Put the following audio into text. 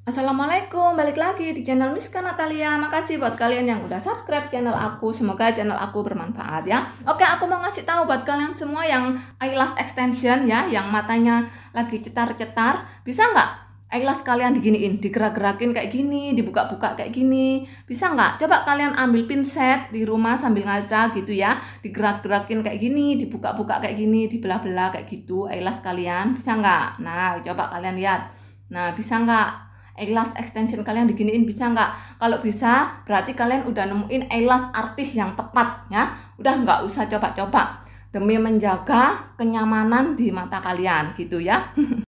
Assalamualaikum, balik lagi di channel Miska Natalia Makasih buat kalian yang udah subscribe channel aku Semoga channel aku bermanfaat ya Oke, aku mau ngasih tahu buat kalian semua yang eyelash extension ya Yang matanya lagi cetar-cetar Bisa nggak eyelash kalian diginiin, digerak-gerakin kayak gini Dibuka-buka kayak gini Bisa nggak? Coba kalian ambil pinset di rumah sambil ngaca gitu ya Digerak-gerakin kayak gini, dibuka-buka kayak gini Dibelah-belah kayak gitu eyelash kalian Bisa nggak? Nah, coba kalian lihat Nah, bisa nggak eyelash extension kalian diginiin bisa nggak kalau bisa berarti kalian udah nemuin eyelash artis yang tepat ya udah nggak usah coba-coba demi menjaga kenyamanan di mata kalian gitu ya